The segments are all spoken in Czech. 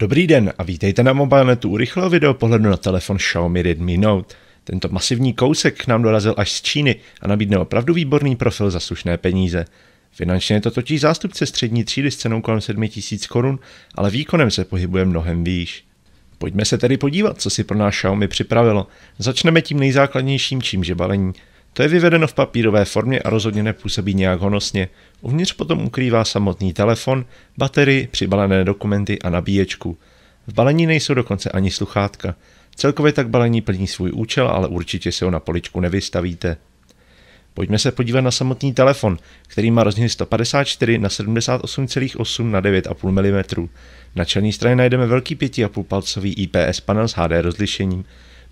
Dobrý den a vítejte na mobilnetu u rychlého video pohledu na telefon Xiaomi Redmi Note. Tento masivní kousek k nám dorazil až z Číny a nabídne opravdu výborný profil za slušné peníze. Finančně je to totiž zástupce střední třídy s cenou kolem 7000 korun, ale výkonem se pohybuje mnohem výš. Pojďme se tedy podívat, co si pro náš Xiaomi připravilo. Začneme tím nejzákladnějším, čím že balení. To je vyvedeno v papírové formě a rozhodně nepůsobí nějak honosně. Uvnitř potom ukrývá samotný telefon, baterii, přibalené dokumenty a nabíječku. V balení nejsou dokonce ani sluchátka. Celkově tak balení plní svůj účel, ale určitě se ho na poličku nevystavíte. Pojďme se podívat na samotný telefon, který má rozměr 154 na 78,8 na 9,5 mm. Na čelní straně najdeme velký 5,5 palcový IPS panel s HD rozlišením.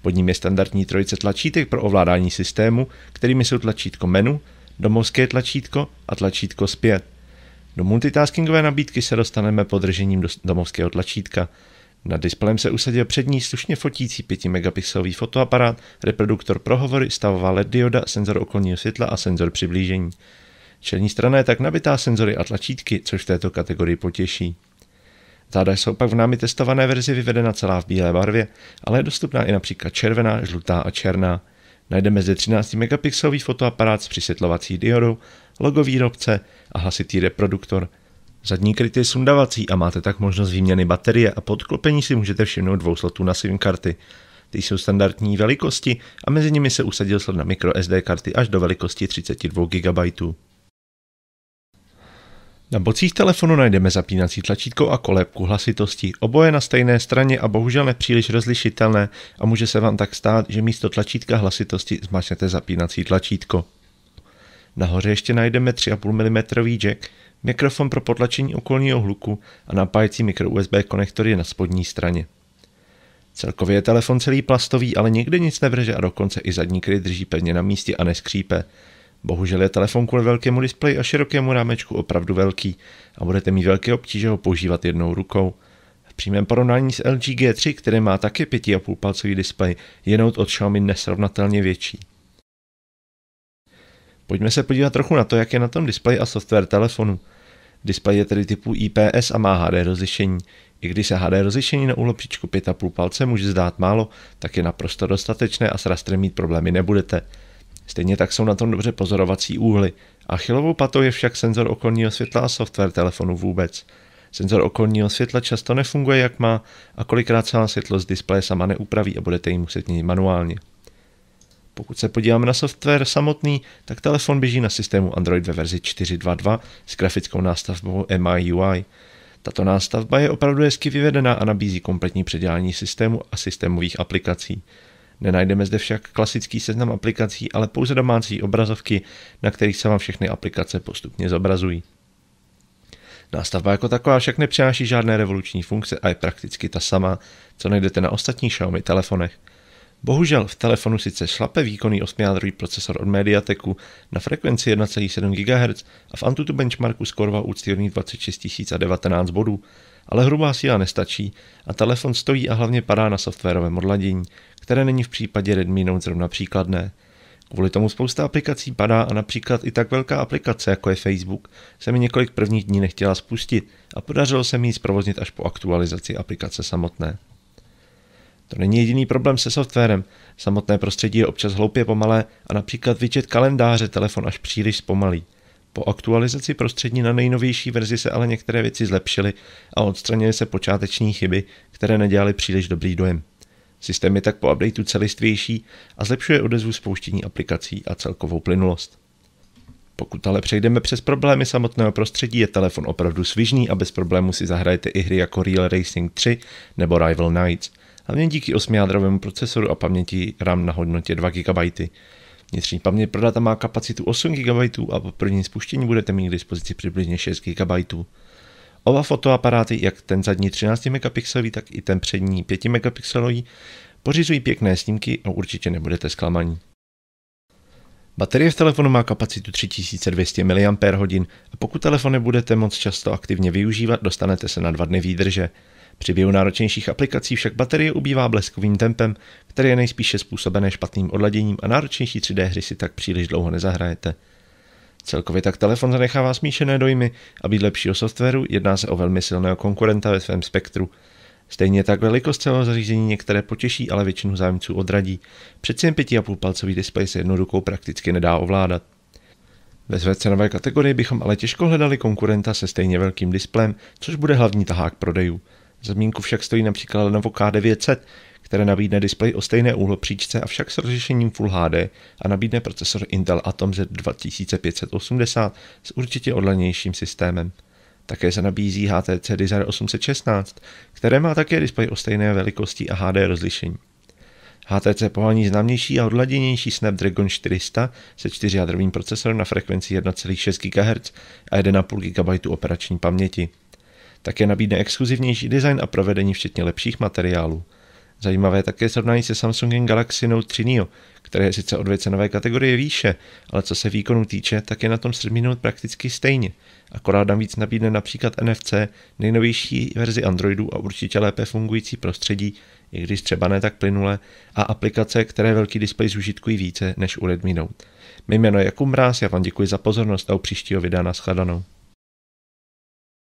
Pod ním je standardní trojice tlačítek pro ovládání systému, kterými jsou tlačítko menu, domovské tlačítko a tlačítko zpět. Do multitaskingové nabídky se dostaneme podržením domovského tlačítka. Na displejem se usadil přední slušně fotící 5 megapixelový fotoaparát, reproduktor pro hovory, stavová LED dioda, senzor okolního světla a senzor přiblížení. Čelní strana je tak nabitá senzory a tlačítky, což v této kategorii potěší. Záda jsou pak v námi testované verzi vyvedena celá v bílé barvě, ale je dostupná i například červená, žlutá a černá. Najdeme zde 13 megapixelový fotoaparát s přisvětlovací diodou, logo výrobce a hlasitý reproduktor. Zadní kryt je sundavací a máte tak možnost výměny baterie a podklopení si můžete všimnout dvou slotů na SIM karty. Ty jsou standardní velikosti a mezi nimi se usadil slot na microSD karty až do velikosti 32 GB. Na bocích telefonu najdeme zapínací tlačítko a kolébku hlasitosti, oboje na stejné straně a bohužel nepříliš rozlišitelné a může se vám tak stát, že místo tlačítka hlasitosti zmačnete zapínací tlačítko. Nahoře ještě najdeme 3,5 mm jack, mikrofon pro potlačení okolního hluku a napájecí mikro USB konektor je na spodní straně. Celkově je telefon celý plastový, ale někde nic nevrže a dokonce i zadní kryt drží pevně na místě a neskřípe. Bohužel je telefon kvůli velkému displeji a širokému rámečku opravdu velký a budete mít velké obtíže ho používat jednou rukou. V přímém porovnání s LG G3, který má také 5,5 palcový displej, je Note od Xiaomi nesrovnatelně větší. Pojďme se podívat trochu na to, jak je na tom displej a software telefonu. Displej je tedy typu IPS a má HD rozlišení. I když se HD rozlišení na úlopičku 5,5 palce může zdát málo, tak je naprosto dostatečné a s rastrem mít problémy nebudete. Stejně tak jsou na tom dobře pozorovací úhly. Achilovou patou je však senzor okolního světla a software telefonu vůbec. Senzor okolního světla často nefunguje jak má a kolikrát se světlo z displeje sama neupraví a budete ji muset měnit manuálně. Pokud se podíváme na software samotný, tak telefon běží na systému Android ve verzi 4.2.2 s grafickou nástavbou MIUI. Tato nástavba je opravdu hezky vyvedená a nabízí kompletní předělání systému a systémových aplikací. Nenajdeme zde však klasický seznam aplikací, ale pouze domácí obrazovky, na kterých se vám všechny aplikace postupně zobrazují. Nástavba jako taková však nepřináší žádné revoluční funkce a je prakticky ta sama, co najdete na ostatních Xiaomi telefonech. Bohužel v telefonu sice šlape výkonný 8 procesor od Mediateku na frekvenci 1,7 GHz a v Antutu benchmarku skoroval úctyhodných 26 019 bodů, ale hrubá síla nestačí a telefon stojí a hlavně padá na softwarovém odladění, které není v případě Redmi Note zrovna příkladné. Kvůli tomu spousta aplikací padá a například i tak velká aplikace, jako je Facebook, se mi několik prvních dní nechtěla spustit a podařilo se mi ji zprovoznit až po aktualizaci aplikace samotné. To není jediný problém se softwarem. Samotné prostředí je občas hloupě pomalé a například vyčet kalendáře telefon až příliš zpomalí. Po aktualizaci prostředí na nejnovější verzi se ale některé věci zlepšily a odstranily se počáteční chyby, které nedělaly příliš dobrý dojem. Systém je tak po updateu celistvější a zlepšuje odezvu spouštění aplikací a celkovou plynulost. Pokud ale přejdeme přes problémy samotného prostředí, je telefon opravdu svižný a bez problému si zahrajete i hry jako Real Racing 3 nebo Rival Knights, hlavně díky 8-jádrovému procesoru a paměti RAM na hodnotě 2 GB. Vnitřní paměť pro data má kapacitu 8 GB a po prvním spuštění budete mít k dispozici přibližně 6 GB. Oba fotoaparáty, jak ten zadní 13 megapixelový, tak i ten přední 5 megapixelový, pořizují pěkné snímky a určitě nebudete zklamaní. Baterie v telefonu má kapacitu 3200 mAh a pokud telefon nebudete moc často aktivně využívat, dostanete se na dva dny výdrže. Při běhu náročnějších aplikací však baterie ubývá bleskovým tempem, které je nejspíše způsobené špatným odladěním a náročnější 3D hry si tak příliš dlouho nezahrajete. Celkově tak telefon zanechává smíšené dojmy a být lepšího softwaru jedná se o velmi silného konkurenta ve svém spektru. Stejně tak velikost celého zařízení některé potěší, ale většinu zájemců odradí. Přeci jen 5,5 palcový displej se jednou rukou prakticky nedá ovládat. Ve své cenové kategorii bychom ale těžko hledali konkurenta se stejně velkým displejem, což bude hlavní tahák prodejů. Za zmínku však stojí například Lenovo K900, které nabídne displej o stejné úhlopříčce, avšak s rozlišením Full HD a nabídne procesor Intel Atom Z2580 s určitě odlenějším systémem. Také se nabízí HTC Desire 816, které má také displej o stejné velikosti a HD rozlišení. HTC pohání známější a odladěnější Snapdragon 400 se čtyřjádrovým procesorem na frekvenci 1,6 GHz a 1,5 GB operační paměti. Také nabídne exkluzivnější design a provedení včetně lepších materiálů. Zajímavé také srovnání se Samsungem Galaxy Note 3 Neo, které je sice o dvě cenové kategorie výše, ale co se výkonu týče, tak je na tom Redmi Note prakticky stejně. Akorát navíc nabídne například NFC, nejnovější verzi Androidu a určitě lépe fungující prostředí, i když třeba ne tak plynule, a aplikace, které velký displej zužitkují více než u Redmi Note. Mé jméno je Jakub Mráz, já vám děkuji za pozornost a u příštího videa shledanou.